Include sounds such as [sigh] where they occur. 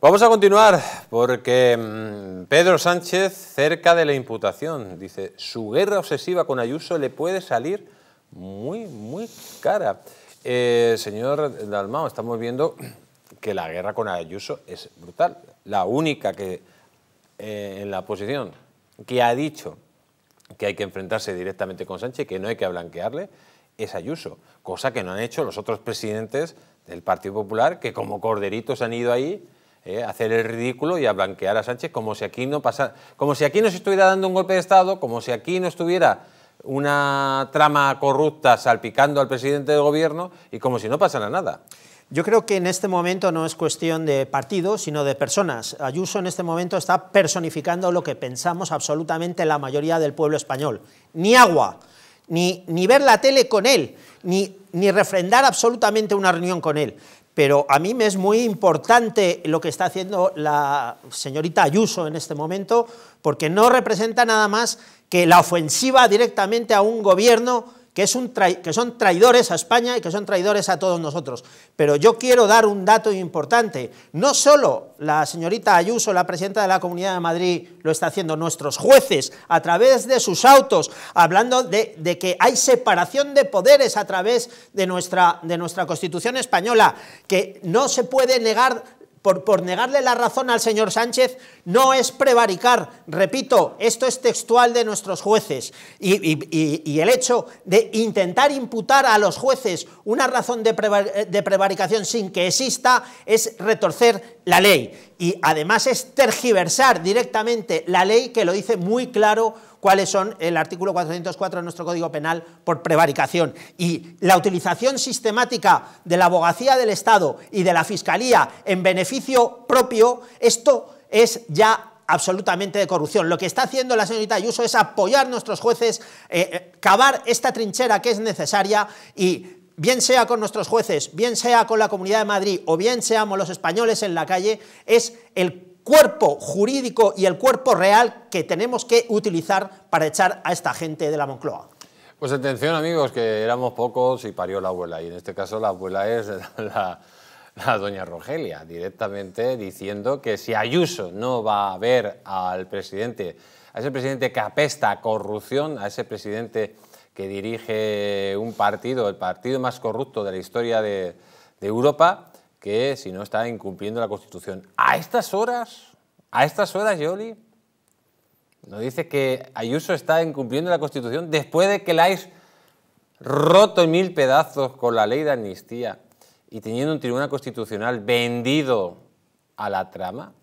Vamos a continuar porque mm, Pedro Sánchez cerca de la imputación. Dice, su guerra obsesiva con Ayuso le puede salir muy, muy cara. Eh, señor Dalmao, estamos viendo que la guerra con Ayuso es brutal. La única que eh, en la oposición que ha dicho que hay que enfrentarse directamente con Sánchez, que no hay que blanquearle, es Ayuso, cosa que no han hecho los otros presidentes del Partido Popular, que como corderitos han ido ahí ¿eh? hacer el ridículo y a blanquear a Sánchez como si aquí no como si aquí no se estuviera dando un golpe de Estado, como si aquí no estuviera una trama corrupta salpicando al presidente del gobierno y como si no pasara nada. Yo creo que en este momento no es cuestión de partidos, sino de personas. Ayuso en este momento está personificando lo que pensamos absolutamente la mayoría del pueblo español. Ni agua ni, ni ver la tele con él, ni, ni refrendar absolutamente una reunión con él. Pero a mí me es muy importante lo que está haciendo la señorita Ayuso en este momento, porque no representa nada más que la ofensiva directamente a un gobierno que, un que son traidores a España y que son traidores a todos nosotros. Pero yo quiero dar un dato importante. No solo la señorita Ayuso, la presidenta de la Comunidad de Madrid, lo está haciendo, nuestros jueces, a través de sus autos, hablando de, que hay separación de poderes a través de nuestra, de nuestra Constitución española, que no se puede negar por, negarle la razón al señor Sánchez no es prevaricar. Repito, esto es textual de nuestros jueces. Y, el hecho de intentar imputar a los jueces una razón de, de prevaricación sin que exista es retorcer la ley. Y además es tergiversar directamente la ley que lo dice muy claro cuáles son el artículo 404 de nuestro Código Penal por prevaricación. Y la utilización sistemática de la abogacía del Estado y de la Fiscalía en beneficio propio, esto es ya absolutamente de corrupción. Lo que está haciendo la señorita Ayuso es apoyar a nuestros jueces, eh, eh, cavar esta trinchera que es necesaria y bien sea con nuestros jueces, bien sea con la Comunidad de Madrid o bien seamos los españoles en la calle, es el cuerpo jurídico y el cuerpo real que tenemos que utilizar para echar a esta gente de la Moncloa. Pues atención amigos, que éramos pocos y parió la abuela, y en este caso la abuela es [laughs] la, [laughs] a doña Rogelia, directamente diciendo que si Ayuso no va a ver al presidente, a ese presidente que apesta a corrupción, a ese presidente que dirige un partido, el partido más corrupto de la historia de, Europa, que si no está incumpliendo la Constitución. A estas horas, a estas horas, Yoli, nos dice que Ayuso está incumpliendo la Constitución después de que la hayas roto en mil pedazos con la ley de amnistía y teniendo un tribunal constitucional vendido a la trama,